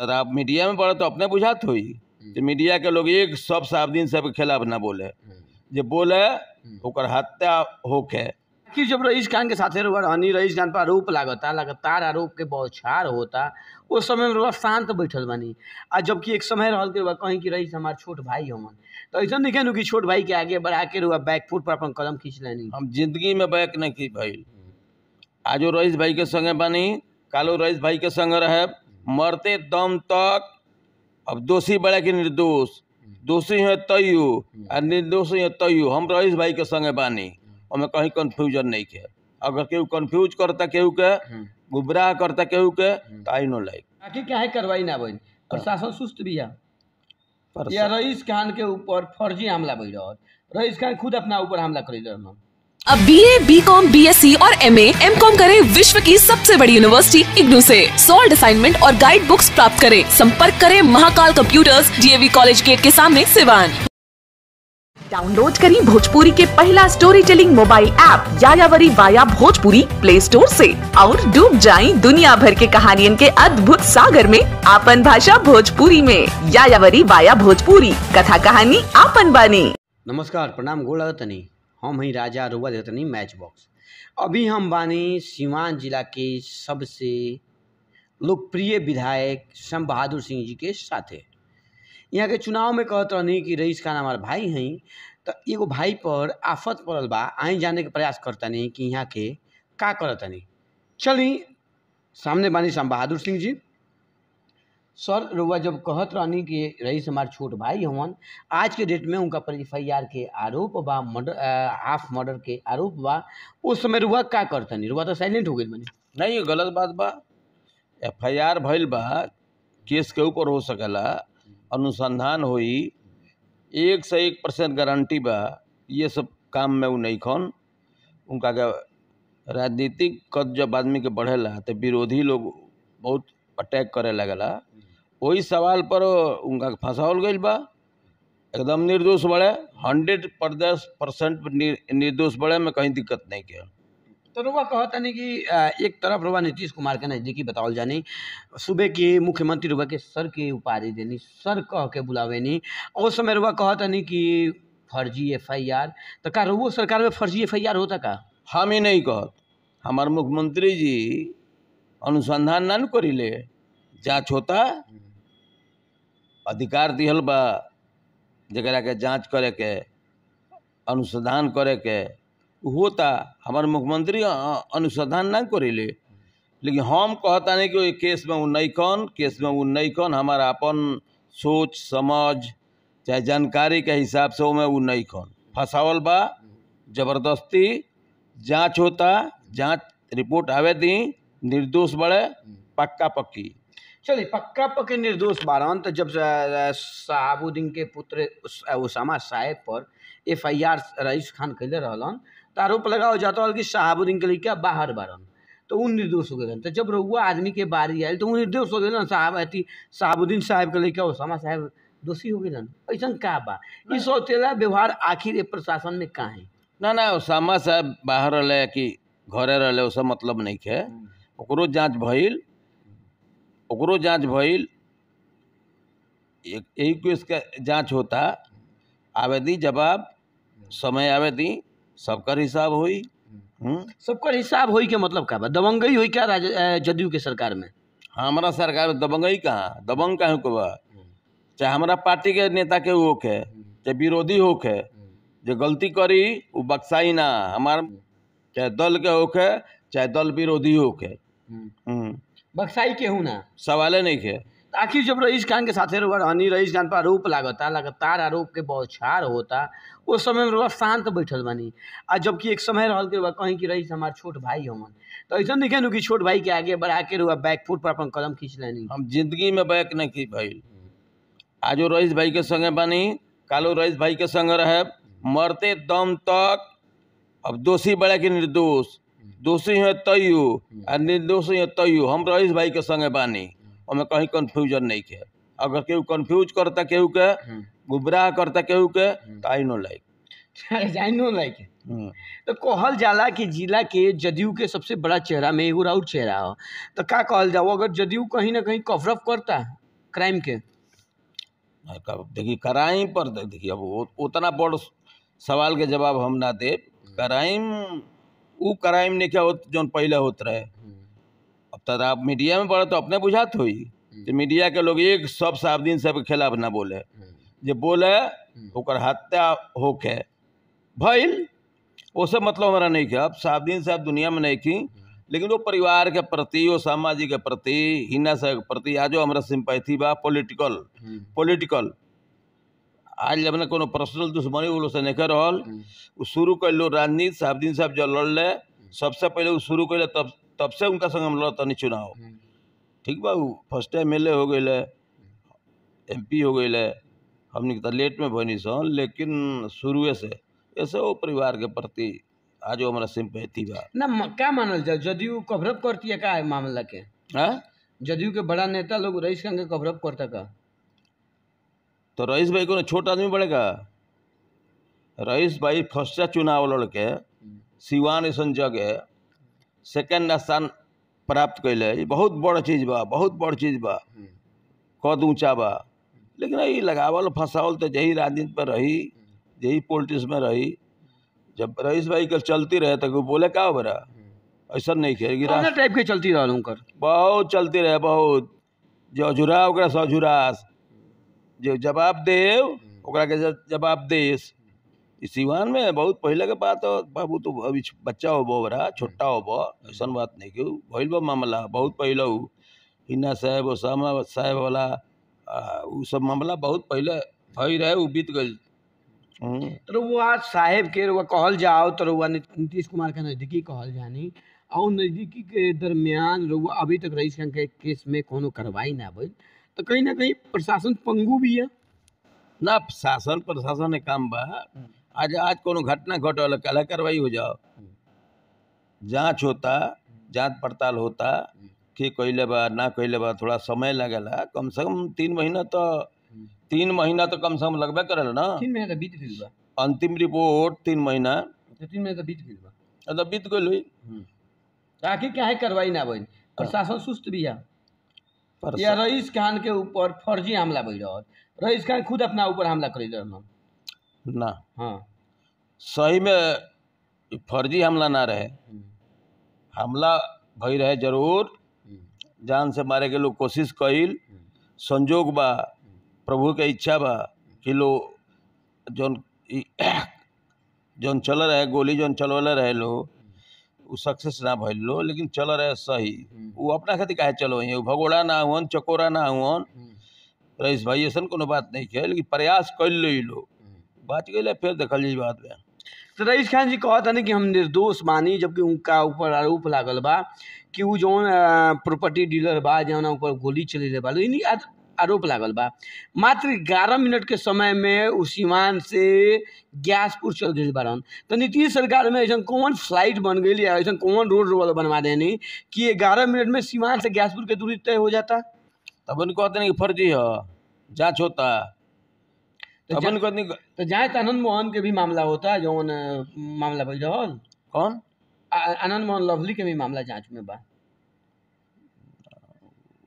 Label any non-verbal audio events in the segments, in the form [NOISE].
अगर आप मीडिया में पढ़ो तो अपने बुझात हो तो हम्म। मीडिया के लोग एक सब दिन सबके खिलाफ ना बोले हम्म। जो बोले हम्म। ओकर हत्या होके कि जब रईस खान के साथ रहनी रईस खान पर आरोप लगता लगातार आरोप के बौछार होता उस समय में शांत बैठल बनी आ जबकि एक समय रहा कि कहीं कि रईस हमार छोट भाई हमन तो ऐसा देखे कहू कि छोट भाई के आगे बढ़ा के रुआ बैकफुट पर अपन कदम खींच लेनी हम जिंदगी में बैक नहीं की भाई आजो रईस भाई के संगे बनी कलो रईस भाई के संगे रहे मरते दम तक अब दोषी बड़ा कि निर्दोष दोषी है तयु आ निर्दोष है तयु हम रईस भाई के संगे बानी हमें कहीं कन्फ्यूजन नहीं के अगर केहू कन्फ्यूज करता केहू के हम्म। गुबराह करता केहू के हम्म। तो आई नो लाइक बाकी क्या है कार्रवाई ना बन प्रशासन सुस्त भी है या रईस खान के ऊपर फर्जी हमला बैठ रईस खान खुद अपना ऊपर हमला कर अब B A B Com B S C और एम ए एम कॉम करे विश्व की सबसे बड़ी यूनिवर्सिटी इग्नू से सोल्ड असाइनमेंट और गाइड बुक्स प्राप्त करें संपर्क करें Mahakal computers DAV college gate के सामने सिवान डाउनलोड करें भोजपुरी के पहला story telling mobile app Yayavari via Bhojpuri Play Store से और डूब जाएं दुनिया भर के कहानियन के अद्भुत सागर में आपन भाषा भोजपुरी में यायावरी वाया भोजपुरी कथा कहानी आपन बानी नमस्कार प्रणाम गोला तनी हम ही राजा रउआ देखतनी मैच बॉक्स अभी हम बानी सिवान जिला के सबसे लोकप्रिय विधायक शम बहादुर सिंह जी के साथे यहाँ के चुनाव में कहते रहनी कि रईस खान हमारे भाई हैं तो एगो भाई पर आफत पड़ल बा आई जाने के प्रयास करतनी कि यहाँ के का करतनी चली सामने बानी शम बहादुर सिंह जी सर रुआ जब कहत रहनी कि रईस हमार छोट भाई हवन आज के डेट में उनका पर एफ आई आर के आरोप बा मर्डर हाफ मर्डर के आरोप बा उस समय रुआ का करतनी रुआ तो साइलेंट हो गई मैंने नहीं गलत बात बा एफ आई आर भइल बा केस के ऊपर हो सकेला अनुसंधान हो एक से एक परसेंट गारंटी बा ये सब काम में उ नहीं खन उनका के राजनीतिक कद जब आदमी के बढ़ेला तो विरोधी लोग बहुत अटैक करे लगला वही सवाल पर उनका फंसावल गई बा एकदम निर्दोष बड़े हंड्रेड परसेंट निर्दोष बड़े में कहीं दिक्कत नहीं किया तो रुआ कहता नहीं कि एक तरफ रुआ नीतीश कुमार के नज़दीकी बतावल जानी सुबह के मुख्यमंत्री रुआ के सर के उपाधि देनी सर कह के बुलावेनी और उस समय रुआ कहता नहीं कि फर्जी एफ आई आर तो क्या रुओ सरकार में फर्जी एफ आई आर होता का हम ही नहीं कहत हमारे मुख्यमंत्री जी अनुसंधान ना करी ले जाँच होता अधिकार दिहल बा जरा के जाँच करे के अनुसंधान करे के होता हमारे मुख्यमंत्री अनुसंधान ना करे लेकिन हम कहता नहीं कि केस में वो नहीं कौन केस में वो नहीं कौन हमारा अपन सोच समझ चाहे जानकारी के हिसाब से उसमें वो नहीं कौन फसावल बा जबरदस्ती जांच होता जांच रिपोर्ट आवे दी निर्दोष बड़े पक्का पक्की चलिए पक्का पक्के निर्दोष बारन तो जब शहाबुद्दीन के पुत्र उसामा साहेब पर F I R Raees Khan कैले रहन तो आरोप लगाओ जाता है कि शहाबुद्दीन के लड़का बाहर बारन तो उन निर्दोष हो गए तो जब रउआ आदमी के बारी आये तो वो निर्दोष हो गए साहब अति शहाबुद्दीन साहेब के लड़का उसामा साहेब दोषी हो गए ऐसा का बा इस व्यवहार आखिर ये प्रशासन में का है ना ना उसामा साहब बाहर रहें कि घर रहें उस मतलब नहीं है हम्म। जांच भइल ओकरो जाँच भइल यही केस का जाँच होता आवेदी जवाब समय आवेदी सबकर हिसाब हुई हम्म। हम्म। सबकर हिसाब हुई के मतलब का बा दबंगई हुई क्या जदयू के सरकार में हमारा सरकार दबंगई कहाँ दबंग का को बा चाहे हमारा पार्टी के नेता के हो के हम्म। चाहे विरोधी हो के जो गलती करी वो बक्साई ना हमारा चाहे दल के होके चाहे दल विरोधी होके बक्साई के हूँ ना सवाल नहीं के आखिर जब रईस खान के साथे रानी रईस खान पर आरोप लागता लगातार आरोप के बौछार होता उस समय में शांत बैठल बनी आ जबकि एक समय रहा के कहीं कि रईस हमार छोट भाई हमन तो ऐसा देखे कि छोट भाई के आगे बढ़ा के रुआ बैक फुट पर अपन कदम खींच लेनी हम जिंदगी में बैक नहीं की भाई आज रईस भाई के संगे बनी कालो रईस भाई के संग रह मरते दम तक अब दोषी बड़ा कि निर्दोष दोषी है तयू हम्म। आ निर्दोषी है तयू हम रईस भाई के संगे बानी हमें हम्म। कहीं कन्फ्यूजन नहीं है अगर केहू कन्फ्यूज करता केहू के हम्म। गुमराह करता केहू के आई नो लाइक नो लाइक तो कहल जाला कि जिला के जदयू के सबसे बड़ा चेहरा में एगो राउर चेहरा हो तो क्या कहल जाओ अगर जदयू कहीं ना कहीं कवरअप करता क्राइम के देखिए क्राइम पर देखिए अब उतना बड़ सवाल के जवाब हम ना दे क्राइम उ क्राइम ने क्या जो पहले होते रहे हम्म। अब तक आप मीडिया में पढ़े तो अपने बुझात हुई हम्म। मीडिया के लोग एक सब सावधान सबके खिलाफ ना बोले हम्म। जो बोले ओकर हत्या होके भइल वो सब मतलब हमारा नहीं क्या अब सावधान साहब दुनिया में नहीं की लेकिन वो परिवार के प्रति वो सामाजिक के प्रति हिना के प्रति आज हमारा सिंपैथी बा पॉलिटिकल पॉलिटिकल आज अपने को पर्सनल दुश्मनी वो से नहीं रहा हम्म। शुरू कैलो राजनीति साहबुद्दीन साहब जब लड़ले हम्म। सबसे पहले वो शुरू कैले तब तब से उनका संग हम लड़तनी चुनाव हम्म। ठीक बा फर्स्ट टाइम एम हो गए एम पी हो गए हमने तो लेट में बनी सन लेकिन शुरू से ऐसे वो परिवार के प्रति आज हमारा सिंपैथी बा ना क्या मानल जाए जदयू कवरअप करती है क्या मामला के हाँ? जदयू के बड़ा नेता लोग रईस कवरअप करता का तो रईस भाई को छोटा आदमी बढ़ेगा रईस भाई फर्स्ट चुनाव लड़के सिवान ऐसा जगह सेकेंड स्थान प्राप्त कैल बहुत बड़ चीज बा बहुत बड़ चीज बा कद ऊँचा बा लेकिन ये लगावल फसावल तो यही राजनीति में रही यही पॉलिटिक्स में रही जब रईस भाई के चलती रहे तो बोले का बरा ऐसा नहीं खेल टाइप के चलती रहा बहुत चलती रहे बहुत जो अजुरा सजुरास जे जवाब देव हम्म। ओकरा के जवाब देस सीवान में बहुत पहले के बात हो बाबू तो अभी बच्चा हो बरा छोटा हो हम्म। ऐसा बात नहीं क्यों भैल मामला बहुत पहले हो हिना साहेब ओसामा साहेब वाला उ सब मामला बहुत पहले भय रहे वो बीत गए हम्म। आज साहेब के रुआ कहल जाओ तरुआ नीतीश कुमार के नज़दीकी कहल जानी और नज़दीकी के दरमियान रुआ अभी तक रईस के केस में कोई कार्रवाई ना भइल तो कहीं ना कहीं प्रशासन पंगु भी है ना शासन प्रशासन है काम बा हम्म। आज आज कोनो घटना घट अलग कला कार्रवाई हो जाओ हम्म। जांच होता हम्म। जांच पड़ताल होता कि कैले बा ना कैले बा थोड़ा समय लगेला कम से कम तीन महीना तो तीन महीना तो कम से कम लगबे करल ना तीन महीना तो बीत गइल बा अंतिम रिपोर्ट तीन महीना तो तीन महीना तो बीत गई बा अब तो बीत गइल हुई ताकि काहे कार्रवाई ना बन हाँ। प्रशासन सुस्त भी है या रईस खान के ऊपर फर्जी हमला बढ़ रहल रईस खान खुद अपना ऊपर हमला कर ना हाँ सही में फर्जी हमला ना रहे हम्म। हमला भई रहे जरूर हम्म। जान से मारे के लोग कोशिश कैल हम्म। संजोग बा प्रभु के इच्छा बा कि लोग जौन [CLEARS THROAT] जौन चल रहे गोली जौन चलवले रहे लोग सक्सेस ना भो लेकिन चल रहे सही हम्म। वो अपना खातिर कहे चलो ये भगोड़ा ना हुअन चकोरा ना हुअन हम्म। रईस भाई ऐसा को बात नहीं है लेकिन प्रयास कर लो लोग हम्म। बात गए फिर देखल जी बात में तो रईस खान जी कहत नहीं कि हम निर्दोष मानी जबकि उनका ऊपर आरोप लागल बा कि वो जौन प्रॉपर्टी डीलर बा जो ऊपर गोली चले बा आरोप लागल बा मात्र ग्यारह मिनट के समय में उ सीवान से गयासपुर चल गई बारन तो नीतीश सरकार में ऐसा कौन फ्लाइट बन गई या ऐसा कौन रोड वाला बनवा देनी कि ग्यारह मिनट में सीमान से गयासपुर के दूरी तय हो जाता तब उनको कहते नहीं फर्जी हो जाँच होता तो अपन को तो जाए तो आनंद मोहन के भी मामला होता है जो मामला बज कौन आनंद मोहन लवली के भी मामला जांच में बा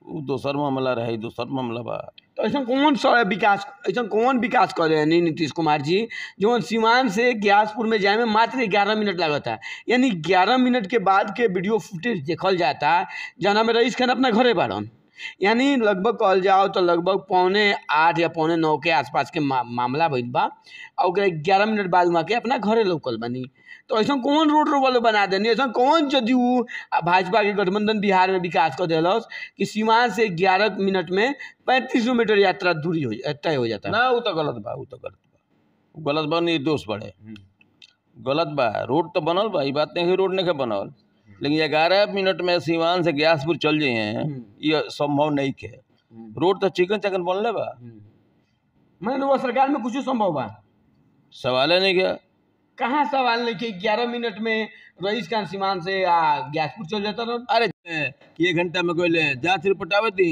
वो दोसर मामला रहे दोसर मामला बा तो ऐसा कौन सा विकास ऐसा कौन विकास कर रहे नीतीश कुमार जी जो सीवान से ग्यासपुर में जाए में मात्र ग्यारह मिनट लगता यानी ग्यारह मिनट के बाद के वीडियो फुटेज देखल जाता जाना में रईस खान अपना घरे बारन यानी लगभग कल जाओ तो लगभग पौने आठ या पौने नौ के आसपास के मा, मामला बन बा और ग्यारह मिनट बाद वहाँ के अपना घरे लौकल बनी तो ऐसा कौन रोड रोड बना देनी ऐसा कौन जदयू भाजपा के गठबंधन बिहार में विकास कर दिलस कि सीमा से ग्यारह मिनट में पैंतीस किलोमीटर यात्रा दूरी हो तय हो जाता ना वो तो गलत बा वो तो गलत बा गलत बा निर्दोष बढ़े हम्म। गलत बा रोड तो बनल बा बात नहीं रोड नहीं बनल लेकिन ग्यारह मिनट में सीवान से ग्यासपुर चल जाए हैं हम्म। ये संभव नहीं के हम्म। रोड तो चिकन चकन बनले बा हम्म। मैंने तो वो सरकार में कुछ संभव बा सवाल है नहीं क्या कहाँ सवाल नहीं कि ग्यारह मिनट में रईस खान सीमान से आ, ग्यासपुर चल जाता ना अरे ये घंटा में कोई ले जांच रिपोर्ट आवे दी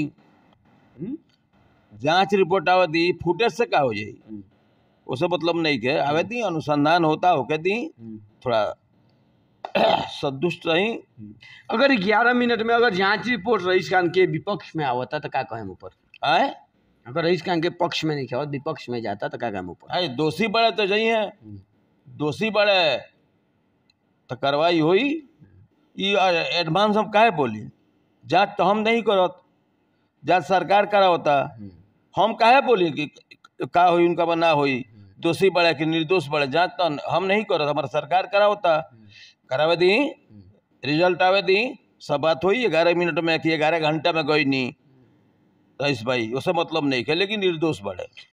जांच रिपोर्ट आवे दी फुटेज से का हो जाए उसे मतलब नहीं के आवे दी अनुसंधान होता होके दी थोड़ा संतुष्ट रही हम्म। अगर ग्यारह मिनट में अगर जांच रिपोर्ट रईस खान के विपक्ष में आवता तो क्या कहें ऊपर आए अगर रईस खान के पक्ष में नहीं खेवा विपक्ष में जाता तो क्या कहें ऊपर अरे दोषी बड़े तो जही है हम्म। दोषी बड़े तो कार्रवाई हुई एडवांस हम काहे बोली जांच तो हम नहीं करत जांच सरकार करा होता हम्म। हम काहे बोली कि का हुई उनका बना हुई दोषी बड़े कि निर्दोष बड़े जांच तो हम नहीं करत हमारा सरकार करा होता करावे दी हम्म। रिजल्ट आवे दी सब बात हुई ग्यारह मिनट में कि ग्यारह घंटे में गई नहीं रईस भाई उसे मतलब नहीं है लेकिन निर्दोष बढ़े